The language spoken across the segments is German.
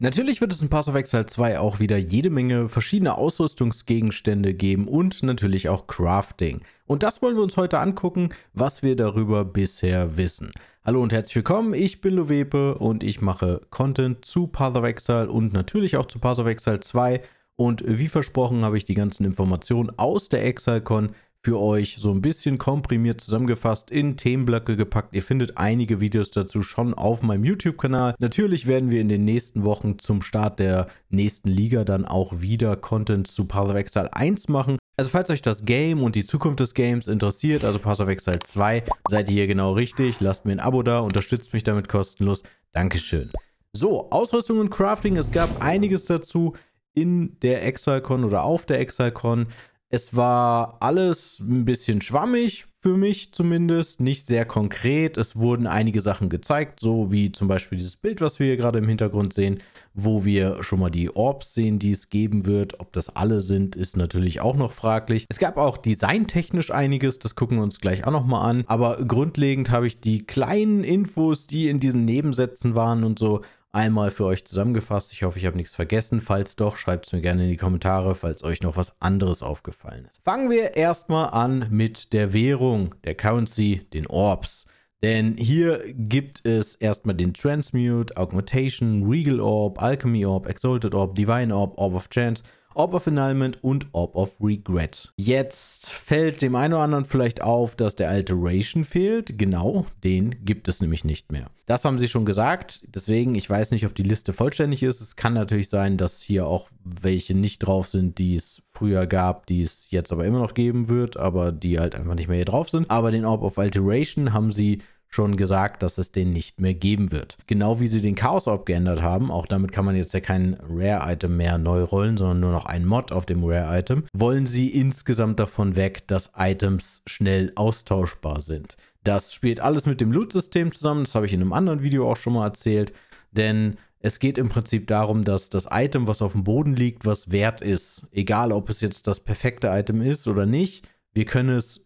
Natürlich wird es in Path of Exile 2 auch wieder jede Menge verschiedene Ausrüstungsgegenstände geben und natürlich auch Crafting. Und das wollen wir uns heute angucken, was wir darüber bisher wissen. Hallo und herzlich willkommen, ich bin Lovepe und ich mache Content zu Path of Exile und natürlich auch zu Path of Exile 2. Und wie versprochen habe ich die ganzen Informationen aus der ExileCon für euch so ein bisschen komprimiert zusammengefasst in Themenblöcke gepackt. Ihr findet einige Videos dazu schon auf meinem YouTube-Kanal. Natürlich werden wir in den nächsten Wochen zum Start der nächsten Liga dann auch wieder Content zu Path of Exile 1 machen. Also falls euch das Game und die Zukunft des Games interessiert, also Path of Exile 2, seid ihr hier genau richtig. Lasst mir ein Abo da, unterstützt mich damit kostenlos. Dankeschön. So, Ausrüstung und Crafting. Es gab einiges dazu in der ExileCon oder auf der ExileCon. Es war alles ein bisschen schwammig, für mich zumindest, nicht sehr konkret. Es wurden einige Sachen gezeigt, so wie zum Beispiel dieses Bild, was wir hier gerade im Hintergrund sehen, wo wir schon mal die Orbs sehen, die es geben wird. Ob das alle sind, ist natürlich auch noch fraglich. Es gab auch designtechnisch einiges, das gucken wir uns gleich auch nochmal an. Aber grundlegend habe ich die kleinen Infos, die in diesen Nebensätzen waren und so, einmal für euch zusammengefasst. Ich hoffe, ich habe nichts vergessen. Falls doch, schreibt es mir gerne in die Kommentare, falls euch noch was anderes aufgefallen ist. Fangen wir erstmal an mit der Währung, der Currency, den Orbs. Denn hier gibt es erstmal den Transmute, Augmentation, Regal Orb, Alchemy Orb, Exalted Orb, Divine Orb, Orb of Chance – Orb of Annulment und Orb of Regret. Jetzt fällt dem einen oder anderen vielleicht auf, dass der Alteration fehlt. Genau, den gibt es nämlich nicht mehr. Das haben sie schon gesagt. Deswegen, ich weiß nicht, ob die Liste vollständig ist. Es kann natürlich sein, dass hier auch welche nicht drauf sind, die es früher gab, die es jetzt aber immer noch geben wird, aber die halt einfach nicht mehr hier drauf sind. Aber den Orb of Alteration haben sie schon gesagt, dass es den nicht mehr geben wird. Genau wie sie den Chaos Orb geändert haben, auch damit kann man jetzt ja kein Rare Item mehr neu rollen, sondern nur noch ein Mod auf dem Rare Item, wollen sie insgesamt davon weg, dass Items schnell austauschbar sind. Das spielt alles mit dem Loot-System zusammen, das habe ich in einem anderen Video auch schon mal erzählt, denn es geht im Prinzip darum, dass das Item, was auf dem Boden liegt, was wert ist. Egal, ob es jetzt das perfekte Item ist oder nicht, wir können es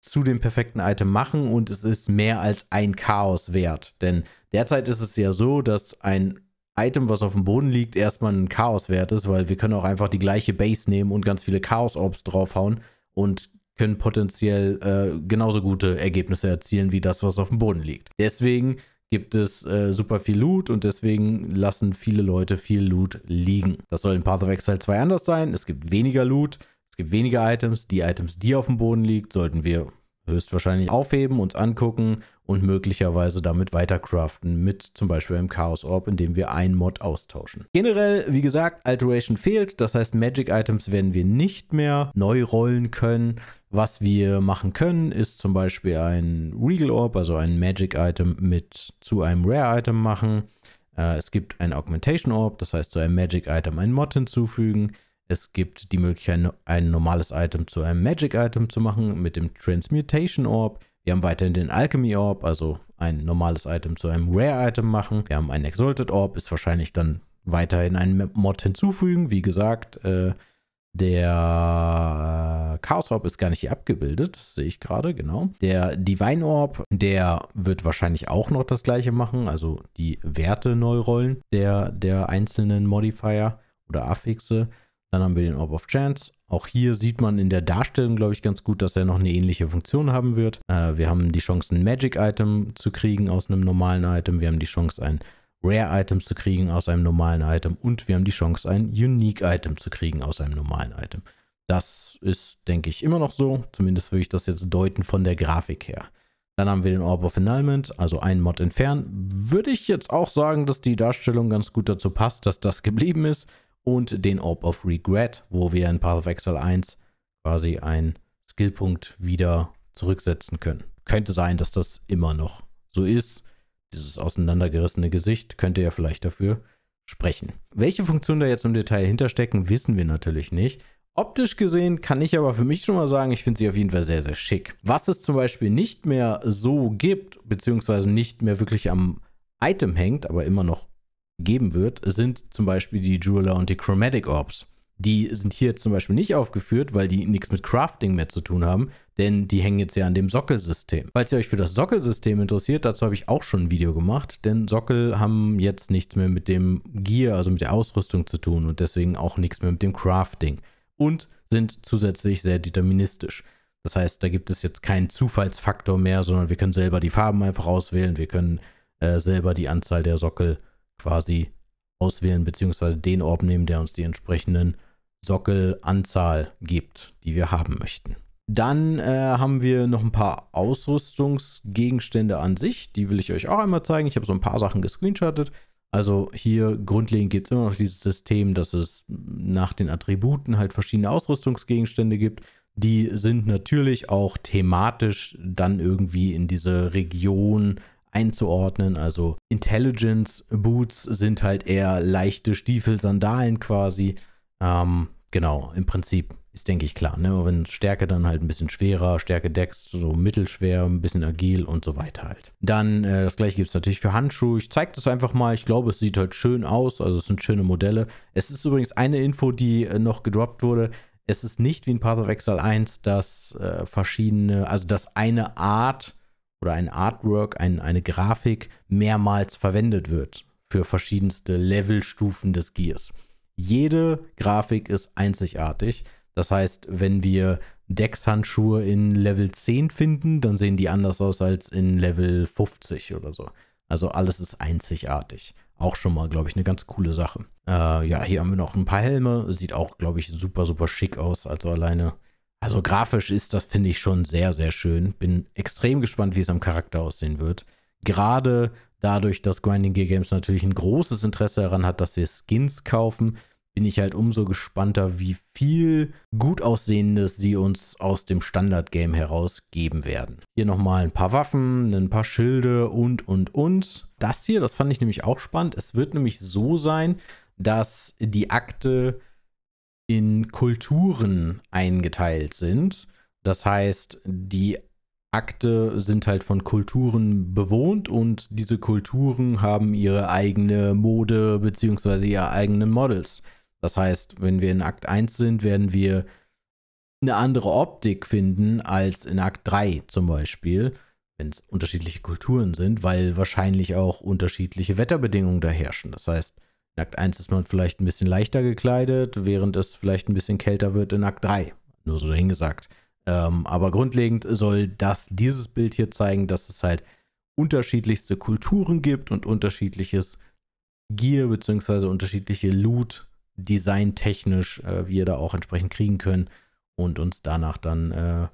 zu dem perfekten Item machen und es ist mehr als ein Chaos wert. Denn derzeit ist es ja so, dass ein Item, was auf dem Boden liegt, erstmal ein Chaos wert ist, weil wir können auch einfach die gleiche Base nehmen und ganz viele Chaos-Orbs draufhauen und können potenziell äh, genauso gute Ergebnisse erzielen wie das, was auf dem Boden liegt. Deswegen gibt es äh, super viel Loot und deswegen lassen viele Leute viel Loot liegen. Das soll in Path of Exile 2 anders sein. Es gibt weniger Loot, es gibt wenige Items. Die Items, die auf dem Boden liegen, sollten wir höchstwahrscheinlich aufheben, uns angucken und möglicherweise damit weitercraften mit zum Beispiel einem Chaos Orb, indem wir einen Mod austauschen. Generell, wie gesagt, Alteration fehlt, das heißt Magic Items werden wir nicht mehr neu rollen können. Was wir machen können, ist zum Beispiel ein Regal Orb, also ein Magic Item mit zu einem Rare Item machen. Äh, es gibt ein Augmentation Orb, das heißt zu einem Magic Item einen Mod hinzufügen. Es gibt die Möglichkeit, ein normales Item zu einem Magic-Item zu machen mit dem Transmutation Orb. Wir haben weiterhin den Alchemy Orb, also ein normales Item zu einem Rare-Item machen. Wir haben einen Exalted Orb, ist wahrscheinlich dann weiterhin ein Mod hinzufügen. Wie gesagt, äh, der Chaos Orb ist gar nicht hier abgebildet, das sehe ich gerade, genau. Der Divine Orb, der wird wahrscheinlich auch noch das gleiche machen, also die Werte neu rollen der, der einzelnen Modifier oder Affixe. Dann haben wir den Orb of Chance. Auch hier sieht man in der Darstellung, glaube ich, ganz gut, dass er noch eine ähnliche Funktion haben wird. Äh, wir haben die Chance, ein Magic-Item zu kriegen aus einem normalen Item. Wir haben die Chance, ein rare item zu kriegen aus einem normalen Item. Und wir haben die Chance, ein Unique-Item zu kriegen aus einem normalen Item. Das ist, denke ich, immer noch so. Zumindest würde ich das jetzt deuten von der Grafik her. Dann haben wir den Orb of Annulment, also einen Mod entfernen. Würde ich jetzt auch sagen, dass die Darstellung ganz gut dazu passt, dass das geblieben ist und den Orb of Regret, wo wir in Path of Exile 1 quasi einen Skillpunkt wieder zurücksetzen können. Könnte sein, dass das immer noch so ist. Dieses auseinandergerissene Gesicht könnte ja vielleicht dafür sprechen. Welche Funktionen da jetzt im Detail hinterstecken, wissen wir natürlich nicht. Optisch gesehen kann ich aber für mich schon mal sagen, ich finde sie auf jeden Fall sehr, sehr schick. Was es zum Beispiel nicht mehr so gibt, beziehungsweise nicht mehr wirklich am Item hängt, aber immer noch geben wird, sind zum Beispiel die Jeweler und die Chromatic Orbs. Die sind hier zum Beispiel nicht aufgeführt, weil die nichts mit Crafting mehr zu tun haben, denn die hängen jetzt ja an dem Sockelsystem. Falls ihr euch für das Sockelsystem interessiert, dazu habe ich auch schon ein Video gemacht, denn Sockel haben jetzt nichts mehr mit dem Gear, also mit der Ausrüstung zu tun und deswegen auch nichts mehr mit dem Crafting und sind zusätzlich sehr deterministisch. Das heißt, da gibt es jetzt keinen Zufallsfaktor mehr, sondern wir können selber die Farben einfach auswählen, wir können äh, selber die Anzahl der Sockel auswählen quasi auswählen beziehungsweise den Orb nehmen, der uns die entsprechenden Sockelanzahl gibt, die wir haben möchten. Dann äh, haben wir noch ein paar Ausrüstungsgegenstände an sich. Die will ich euch auch einmal zeigen. Ich habe so ein paar Sachen gescreenshottet. Also hier grundlegend gibt es immer noch dieses System, dass es nach den Attributen halt verschiedene Ausrüstungsgegenstände gibt. Die sind natürlich auch thematisch dann irgendwie in diese Region einzuordnen. Also Intelligence Boots sind halt eher leichte Stiefel, Sandalen quasi. Ähm, genau, im Prinzip ist, denke ich, klar. Ne? Wenn Stärke dann halt ein bisschen schwerer, Stärke Dex so mittelschwer, ein bisschen agil und so weiter halt. Dann äh, das gleiche gibt es natürlich für Handschuhe. Ich zeige das einfach mal. Ich glaube, es sieht halt schön aus. Also es sind schöne Modelle. Es ist übrigens eine Info, die äh, noch gedroppt wurde. Es ist nicht wie in Path of Exile 1, dass äh, verschiedene, also dass eine Art oder ein Artwork, ein, eine Grafik mehrmals verwendet wird für verschiedenste Levelstufen des Gears. Jede Grafik ist einzigartig. Das heißt, wenn wir Deckshandschuhe in Level 10 finden, dann sehen die anders aus als in Level 50 oder so. Also alles ist einzigartig. Auch schon mal, glaube ich, eine ganz coole Sache. Äh, ja, hier haben wir noch ein paar Helme. Sieht auch, glaube ich, super, super schick aus. Also alleine also grafisch ist das, finde ich, schon sehr, sehr schön. Bin extrem gespannt, wie es am Charakter aussehen wird. Gerade dadurch, dass Grinding Gear Games natürlich ein großes Interesse daran hat, dass wir Skins kaufen, bin ich halt umso gespannter, wie viel gut aussehendes sie uns aus dem Standard-Game herausgeben werden. Hier nochmal ein paar Waffen, ein paar Schilde und, und, und. Das hier, das fand ich nämlich auch spannend. Es wird nämlich so sein, dass die Akte in Kulturen eingeteilt sind. Das heißt, die Akte sind halt von Kulturen bewohnt und diese Kulturen haben ihre eigene Mode bzw. ihre eigenen Models. Das heißt, wenn wir in Akt 1 sind, werden wir eine andere Optik finden als in Akt 3 zum Beispiel, wenn es unterschiedliche Kulturen sind, weil wahrscheinlich auch unterschiedliche Wetterbedingungen da herrschen. Das heißt, in Akt 1 ist man vielleicht ein bisschen leichter gekleidet, während es vielleicht ein bisschen kälter wird in Akt 3. Nur so dahingesagt. Ähm, aber grundlegend soll das dieses Bild hier zeigen, dass es halt unterschiedlichste Kulturen gibt und unterschiedliches Gear bzw. unterschiedliche Loot designtechnisch äh, wir da auch entsprechend kriegen können und uns danach dann äh,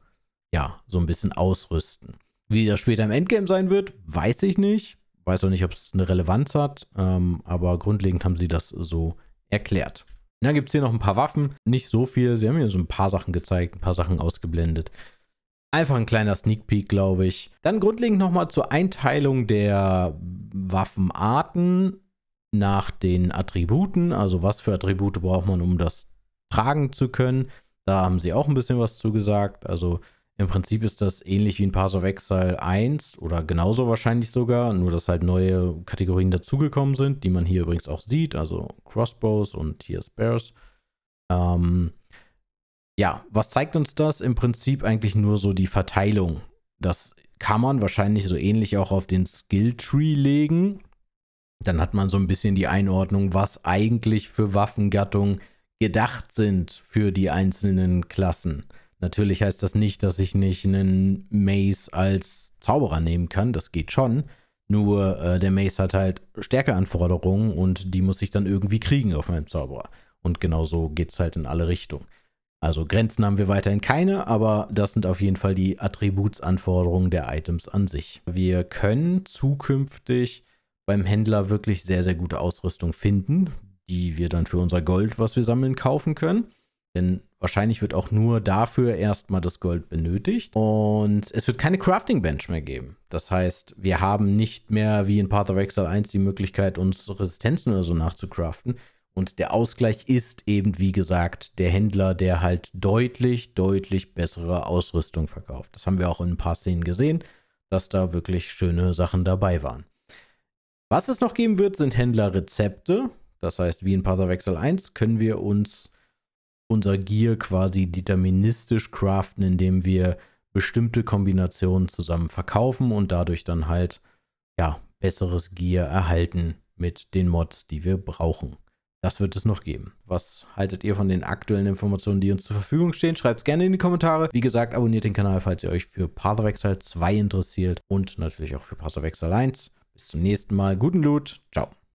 ja so ein bisschen ausrüsten. Wie das später im Endgame sein wird, weiß ich nicht. Weiß auch nicht, ob es eine Relevanz hat, ähm, aber grundlegend haben sie das so erklärt. Dann gibt es hier noch ein paar Waffen, nicht so viel. Sie haben hier so ein paar Sachen gezeigt, ein paar Sachen ausgeblendet. Einfach ein kleiner Sneak Peek, glaube ich. Dann grundlegend nochmal zur Einteilung der Waffenarten nach den Attributen. Also was für Attribute braucht man, um das tragen zu können. Da haben sie auch ein bisschen was zugesagt. Also im Prinzip ist das ähnlich wie ein Path of Exile 1 oder genauso wahrscheinlich sogar, nur dass halt neue Kategorien dazugekommen sind, die man hier übrigens auch sieht, also Crossbows und hier Spares. Ähm, ja, was zeigt uns das? Im Prinzip eigentlich nur so die Verteilung. Das kann man wahrscheinlich so ähnlich auch auf den Skill-Tree legen. Dann hat man so ein bisschen die Einordnung, was eigentlich für Waffengattungen gedacht sind für die einzelnen Klassen. Natürlich heißt das nicht, dass ich nicht einen Mace als Zauberer nehmen kann, das geht schon. Nur äh, der Mace hat halt Stärkeanforderungen und die muss ich dann irgendwie kriegen auf meinem Zauberer. Und genau so geht es halt in alle Richtungen. Also Grenzen haben wir weiterhin keine, aber das sind auf jeden Fall die Attributsanforderungen der Items an sich. Wir können zukünftig beim Händler wirklich sehr, sehr gute Ausrüstung finden, die wir dann für unser Gold, was wir sammeln, kaufen können. Denn wahrscheinlich wird auch nur dafür erstmal das Gold benötigt. Und es wird keine Crafting Bench mehr geben. Das heißt, wir haben nicht mehr wie in Path of Exile 1 die Möglichkeit, uns Resistenzen oder so nachzucraften. Und der Ausgleich ist eben, wie gesagt, der Händler, der halt deutlich, deutlich bessere Ausrüstung verkauft. Das haben wir auch in ein paar Szenen gesehen, dass da wirklich schöne Sachen dabei waren. Was es noch geben wird, sind Händlerrezepte. Das heißt, wie in Path of Exile 1 können wir uns unser Gear quasi deterministisch craften, indem wir bestimmte Kombinationen zusammen verkaufen und dadurch dann halt ja, besseres Gear erhalten mit den Mods, die wir brauchen. Das wird es noch geben. Was haltet ihr von den aktuellen Informationen, die uns zur Verfügung stehen? Schreibt es gerne in die Kommentare. Wie gesagt, abonniert den Kanal, falls ihr euch für Path of Exile 2 interessiert und natürlich auch für Path of Exile 1. Bis zum nächsten Mal. Guten Loot. Ciao.